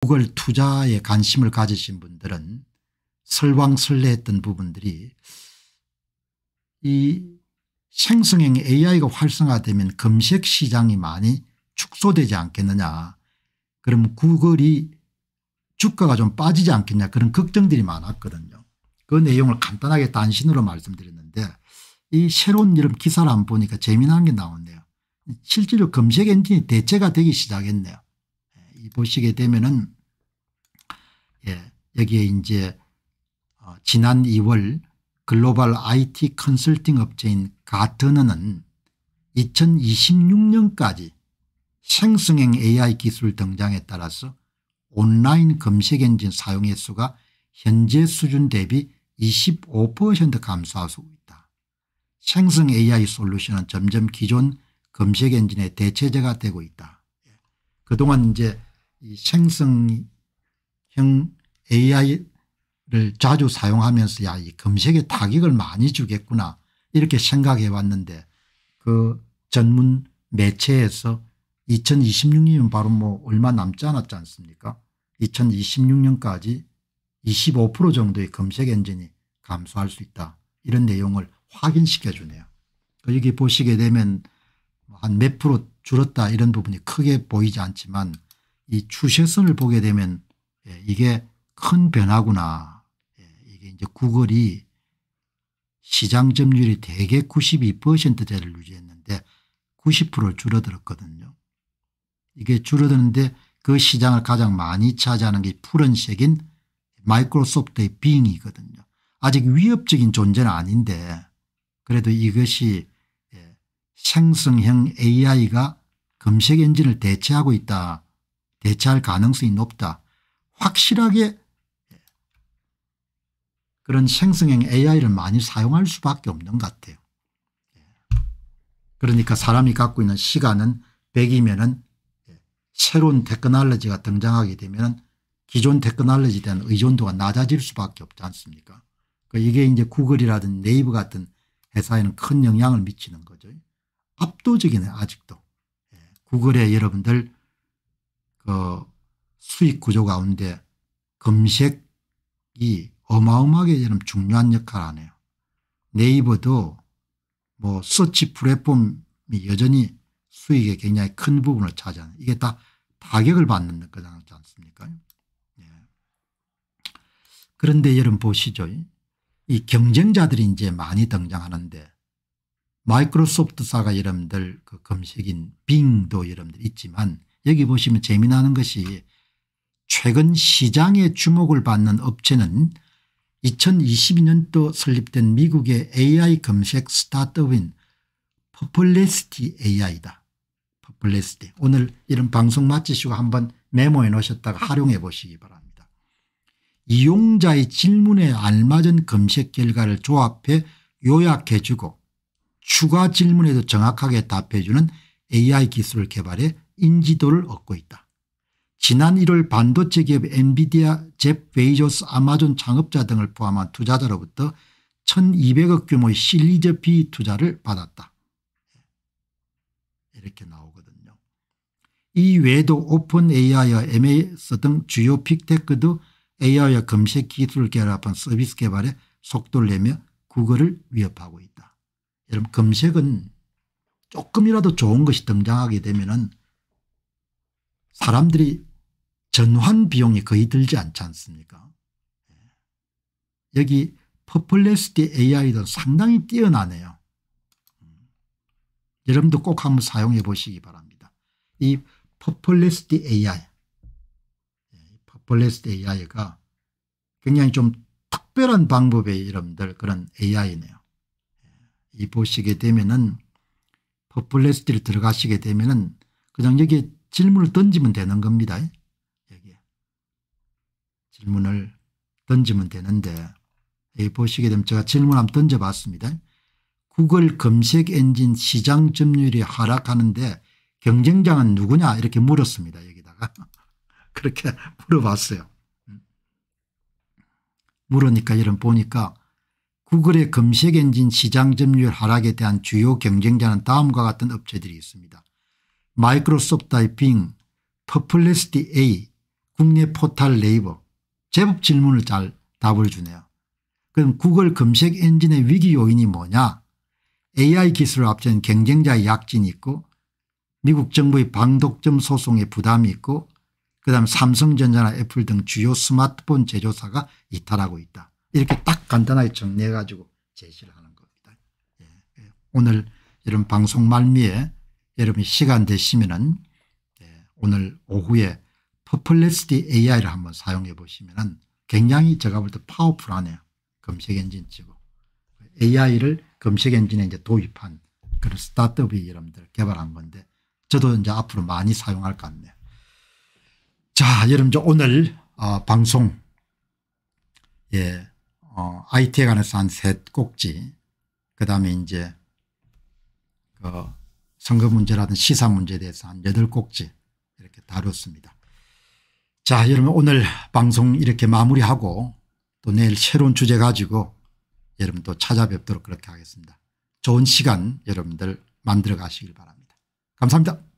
구글 투자에 관심을 가지신 분들은 설왕설래했던 부분들이 이 생성형 AI가 활성화되면 검색 시장이 많이 축소되지 않겠느냐 그럼 구글이 주가가 좀 빠지지 않겠냐 그런 걱정들이 많았거든요. 그 내용을 간단하게 단신으로 말씀드렸는데 이 새로운 이름 기사를 안 보니까 재미난 게 나왔네요. 실제로 검색 엔진이 대체가 되기 시작했네요. 보시게 되면은 예, 여기에 이제 어, 지난 2월 글로벌 IT 컨설팅 업체인 가트너는 2026년까지 생성형 AI 기술 등장에 따라서 온라인 검색 엔진 사용 횟수가 현재 수준 대비 25% 감소하고 있다. 생성 AI 솔루션은 점점 기존 검색 엔진의 대체제가 되고 있다. 예. 그동안 이제 이 생성형 AI를 자주 사용하면서 야이 검색에 타격을 많이 주겠구나 이렇게 생각해 왔는데 그 전문 매체에서 2026년 바로 뭐 얼마 남지 않았지 않습니까 2026년까지 25% 정도의 검색 엔진이 감소할 수 있다 이런 내용을 확인시켜 주네요. 여기 보시게 되면 한 몇 프로 줄었다 이런 부분이 크게 보이지 않지만 이 추세선을 보게 되면 예, 이게 큰 변화구나. 예, 이게 이제 9월이 시장 점유율이 대개 92%대를 유지했는데 90% 줄어들었거든요. 이게 줄어드는데 그 시장을 가장 많이 차지하는 게 푸른색인 마이크로소프트의 빙이거든요. 아직 위협적인 존재는 아닌데 그래도 이것이 예, 생성형 AI가 검색 엔진을 대체하고 있다. 대체할 가능성이 높다. 확실하게 그런 생성형 AI를 많이 사용할 수밖에 없는 것 같아요. 그러니까 사람이 갖고 있는 시간은 100이면은 새로운 테크놀로지가 등장하게 되면 기존 테크놀로지에 대한 의존도가 낮아질 수밖에 없지 않습니까? 그러니까 이게 이제 구글이라든 네이버 같은 회사에는 큰 영향을 미치는 거죠. 압도적이네 아직도. 예, 구글에 여러분들 그 수익 구조 가운데 검색이 어마어마하게 저는 중요한 역할을 하네요. 네이버도 뭐 서치 플랫폼이 여전히 수익의 굉장히 큰 부분을 차지하는 이게 다 타격을 받는 거지 않습니까? 예. 그런데 여러분 보시죠. 이 경쟁자들이 이제 많이 등장하는데 마이크로소프트사가 여러분들 그 검색인 빙도 여러분들 있지만 여기 보시면 재미나는 것이 최근 시장의 주목을 받는 업체는 2022년도 설립된 미국의 AI 검색 스타트업인 퍼플레스티 AI다. 퍼플레스티. 오늘 이런 방송 마치시고 한번 메모해 놓으셨다가 활용해 보시기 바랍니다. 이용자의 질문에 알맞은 검색 결과를 조합해 요약해 주고 추가 질문에도 정확하게 답해 주는 AI 기술을 개발해 인지도를 얻고 있다. 지난 1월 반도체 기업 엔비디아, 잽 베이조스, 아마존 창업자 등을 포함한 투자자로부터 1200억 규모의 실리저피 투자를 받았다. 이렇게 나오거든요. 이 외에도 오픈 AI와 MS 등 주요 픽테크도 AI와 검색 기술을 결합한 서비스 개발에 속도를 내며 국어를 위협하고 있다. 여러분 검색은 조금이라도 좋은 것이 등장하게 되면 은 사람들이 전환 비용이 거의 들지 않지 않습니까 여기 퍼플레스티 AI도 상당히 뛰어나네요. 여러분도 꼭 한번 사용해 보시기 바랍니다. 이 퍼플레스티 AI 퍼플레스티 AI가 굉장히 좀 특별한 방법의 여러분들 그런 AI네요. 이 보시게 되면은 퍼플레스티를 들어가시게 되면은 그냥 여기 질문을 던지면 되는 겁니다. 여기 질문을 던지면 되는데 여기 보시게 되면 제가 질문 한번 던져봤습니다. 구글 검색 엔진 시장 점유율이 하락하는데 경쟁자는 누구냐 이렇게 물었습니다. 여기다가 그렇게 물어봤어요. 물으니까 이런 보니까 구글의 검색 엔진 시장 점유율 하락에 대한 주요 경쟁자는 다음과 같은 업체들이 있습니다. 마이크로소프트 다이핑 퍼플리스티 A, 국내 포탈 네이버. 제법 질문을 잘 답을 주네요. 그럼 구글 검색 엔진의 위기 요인이 뭐냐? AI 기술을 앞둔 경쟁자의 약진이 있고 미국 정부의 방독점 소송의 부담이 있고 그다음 삼성전자나 애플 등 주요 스마트폰 제조사가 이탈하고 있다. 이렇게 딱 간단하게 정리해 가지고 제시를 하는 겁니다. 예, 예. 오늘 이런 방송 말미에 여러분이 시간 되시면은 예, 오늘 오후에 퍼플레스티 AI를 한번 사용해 보시면은 굉장히 제가 볼 때 파워풀하네요. 검색 엔진 치고 AI를 검색 엔진에 이제 도입한 그런 스타트업이 여러분들 개발한 건데 저도 이제 앞으로 많이 사용할 것 같네요. 자, 여러분 오늘 어, 방송 예, 어, IT에 관해서 한세 꼭지, 그 다음에 이제 그 선거 문제라든 시사 문제에 대해서 한 8꼭지 이렇게 다뤘습니다. 자 여러분 오늘 방송 이렇게 마무리하고 또 내일 새로운 주제 가지고 여러분 또 찾아뵙도록 그렇게 하겠습니다. 좋은 시간 여러분들 만들어 가시길 바랍니다. 감사합니다.